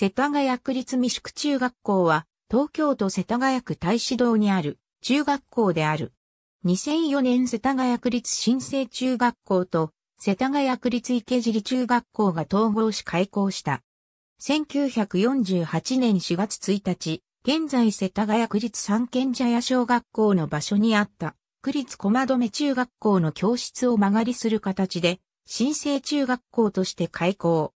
世田谷区立未宿中学校は、東京都世田谷区大志堂にある中学校である。2004年世田谷区立新生中学校と世田谷区立池尻中学校が統合し開校した。1948年4月1日、現在世田谷区立三軒茶屋小学校の場所にあった区立駒め中学校の教室を間借りする形で、新生中学校として開校。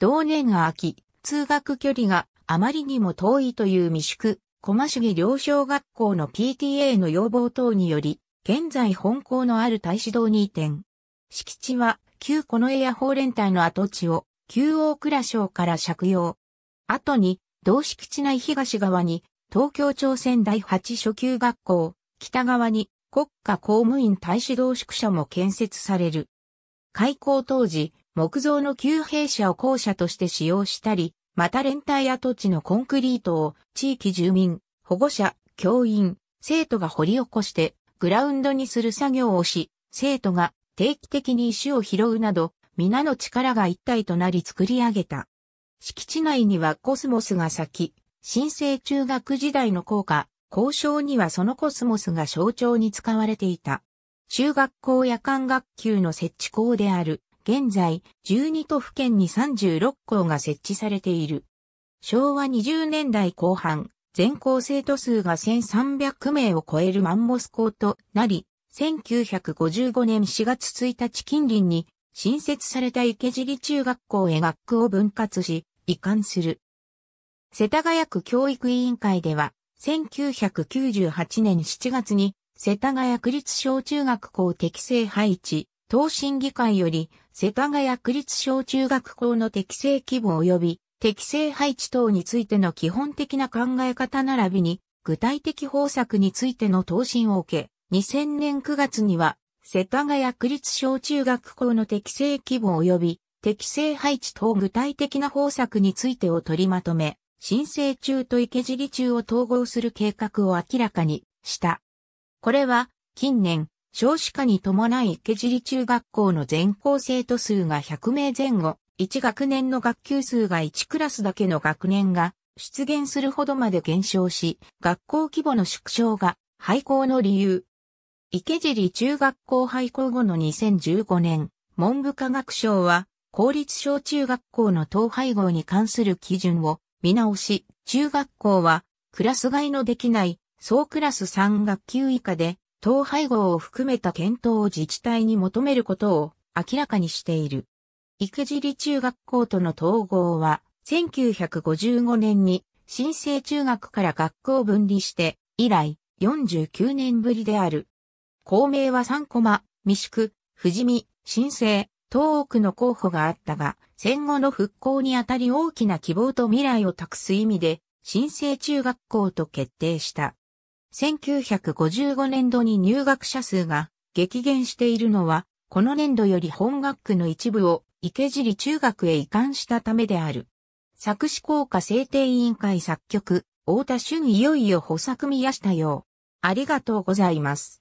同年秋、通学距離があまりにも遠いという未宿、駒重良小学校の PTA の要望等により、現在本校のある大使堂に移転。敷地は、旧この江や法連隊の跡地を、旧大倉省から借用。後に、同敷地内東側に、東京朝鮮第8初級学校、北側に、国家公務員大使堂宿舎も建設される。開校当時、木造の旧兵舎を校舎として使用したり、また連帯跡地のコンクリートを地域住民、保護者、教員、生徒が掘り起こしてグラウンドにする作業をし、生徒が定期的に石を拾うなど、皆の力が一体となり作り上げた。敷地内にはコスモスが咲き、新生中学時代の校歌、校章にはそのコスモスが象徴に使われていた。中学校夜間学級の設置校である。現在、12都府県に36校が設置されている。昭和20年代後半、全校生徒数が1300名を超えるマンモス校となり、1955年4月1日近隣に新設された池尻中学校へ学区を分割し、移管する。世田谷区教育委員会では、1998年7月に世田谷区立小中学校適正配置東審議会より、世田谷区立小中学校の適正規模及び適正配置等についての基本的な考え方並びに、具体的方策についての答申を受け、2000年9月には、世田谷区立小中学校の適正規模及び適正配置等具体的な方策についてを取りまとめ、申請中と池尻中を統合する計画を明らかにした。これは、近年、少子化に伴い池尻中学校の全校生徒数が100名前後、1学年の学級数が1クラスだけの学年が出現するほどまで減少し、学校規模の縮小が廃校の理由。池尻中学校廃校後の2015年、文部科学省は公立小中学校の統廃合に関する基準を見直し、中学校はクラス外のできない総クラス3学級以下で統廃合を含めた検討を自治体に求めることを明らかにしている。池尻中学校との統合は、1955年に新生中学から学校を分離して、以来49年ぶりである。公明は3コマ、未宿、富士見、新生、東北の候補があったが、戦後の復興にあたり大きな希望と未来を託す意味で、新生中学校と決定した。1955年度に入学者数が激減しているのは、この年度より本学区の一部を池尻中学へ移管したためである。作詞効果制定委員会作曲、大田俊いよいよ補作宮下よう。ありがとうございます。